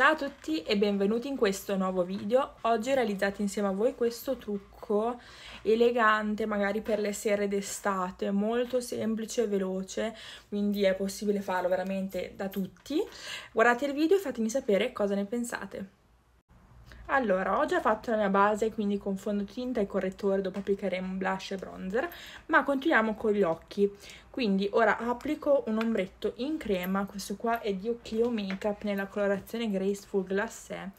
Ciao a tutti e benvenuti in questo nuovo video. Oggi ho realizzato insieme a voi questo trucco elegante magari per le sere d'estate, molto semplice e veloce, quindi è possibile farlo veramente da tutti. Guardate il video e fatemi sapere cosa ne pensate. Allora, ho già fatto la mia base, quindi con fondotinta e correttore dopo applicheremo un blush e bronzer, ma continuiamo con gli occhi. Quindi ora applico un ombretto in crema, questo qua è di Occhio Makeup nella colorazione Graceful Glacé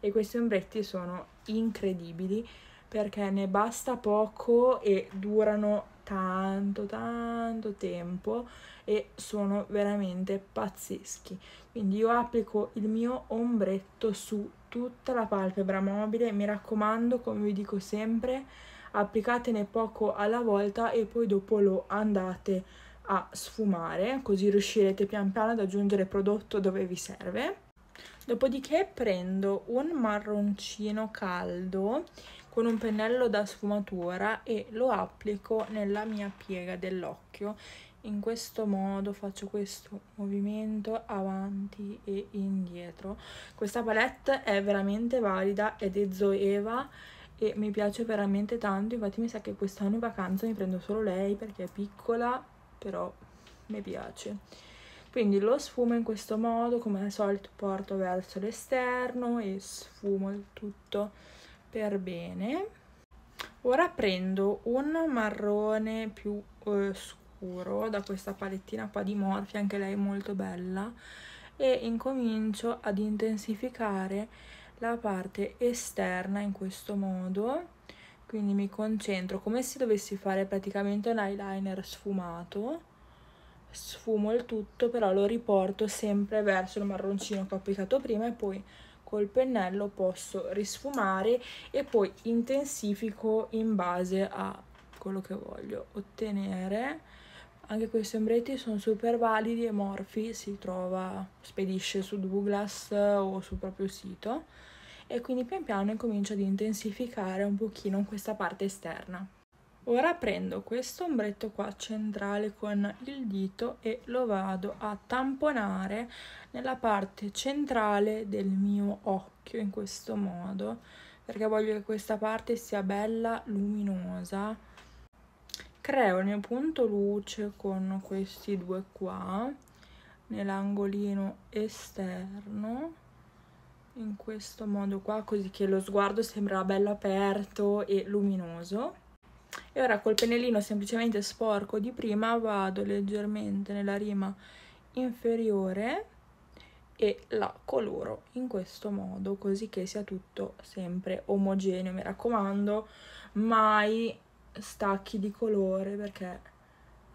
e questi ombretti sono incredibili perché ne basta poco e durano tanto tanto tempo e sono veramente pazzeschi quindi io applico il mio ombretto su tutta la palpebra mobile mi raccomando come vi dico sempre applicatene poco alla volta e poi dopo lo andate a sfumare così riuscirete pian piano ad aggiungere prodotto dove vi serve dopodiché prendo un marroncino caldo con un pennello da sfumatura e lo applico nella mia piega dell'occhio. In questo modo faccio questo movimento avanti e indietro. Questa palette è veramente valida ed è Zoeva e mi piace veramente tanto, infatti mi sa che quest'anno in vacanza mi prendo solo lei perché è piccola, però mi piace quindi lo sfumo in questo modo come al solito porto verso l'esterno e sfumo il tutto per bene. Ora prendo un marrone più eh, scuro da questa palettina qua di Morphe, anche lei molto bella, e incomincio ad intensificare la parte esterna in questo modo. Quindi mi concentro come se dovessi fare praticamente un eyeliner sfumato. Sfumo il tutto, però lo riporto sempre verso il marroncino che ho applicato prima e poi col pennello posso risfumare e poi intensifico in base a quello che voglio ottenere anche questi ombretti sono super validi e morfi si trova, spedisce su Douglas o sul proprio sito e quindi pian piano incomincio ad intensificare un pochino questa parte esterna. Ora prendo questo ombretto qua centrale con il dito e lo vado a tamponare nella parte centrale del mio occhio in questo modo perché voglio che questa parte sia bella luminosa. Creo il mio punto luce con questi due qua nell'angolino esterno in questo modo qua così che lo sguardo sembra bello aperto e luminoso e ora col pennellino semplicemente sporco di prima vado leggermente nella rima inferiore e la coloro in questo modo così che sia tutto sempre omogeneo mi raccomando mai stacchi di colore perché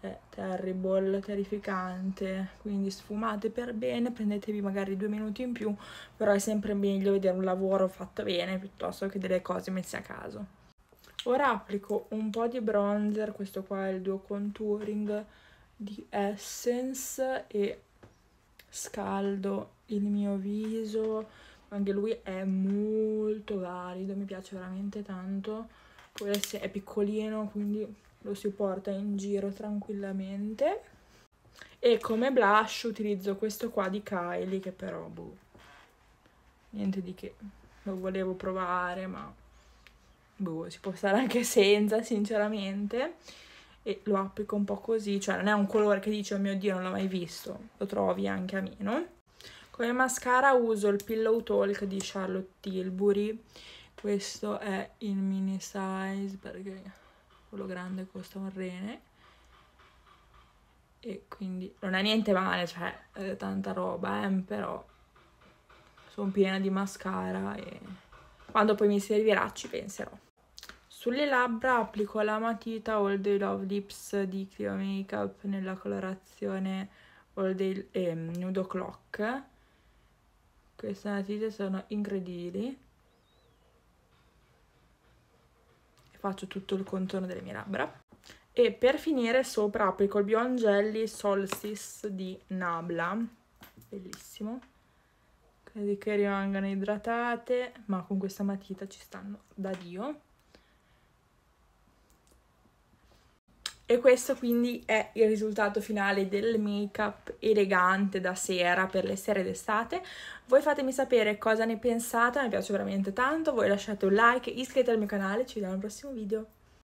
è terrible, terrificante quindi sfumate per bene prendetevi magari due minuti in più però è sempre meglio vedere un lavoro fatto bene piuttosto che delle cose messe a caso Ora applico un po' di bronzer, questo qua è il duo contouring di Essence e scaldo il mio viso, anche lui è molto valido, mi piace veramente tanto. Poi adesso è piccolino, quindi lo si porta in giro tranquillamente. E come blush utilizzo questo qua di Kylie, che però, boh, niente di che. Lo volevo provare, ma boh, si può stare anche senza, sinceramente. E lo applico un po' così, cioè non è un colore che dici, oh mio Dio, non l'ho mai visto. Lo trovi anche a meno. Come mascara uso il Pillow Talk di Charlotte Tilbury. Questo è il mini size perché quello grande costa un rene. E quindi non è niente male, cioè è tanta roba, eh, però sono piena di mascara e quando poi mi servirà ci penserò. Sulle labbra applico la matita All Day Love Lips di Clio Makeup nella colorazione All Day, eh, Nude Clock. Queste matite sono incredibili. Faccio tutto il contorno delle mie labbra. E per finire sopra applico il Beyond Jelly Solstice di Nabla. Bellissimo così che rimangano idratate, ma con questa matita ci stanno da Dio. E questo quindi è il risultato finale del make-up elegante da sera per le sere d'estate. Voi fatemi sapere cosa ne pensate, mi piace veramente tanto, voi lasciate un like, iscrivetevi al mio canale, ci vediamo al prossimo video.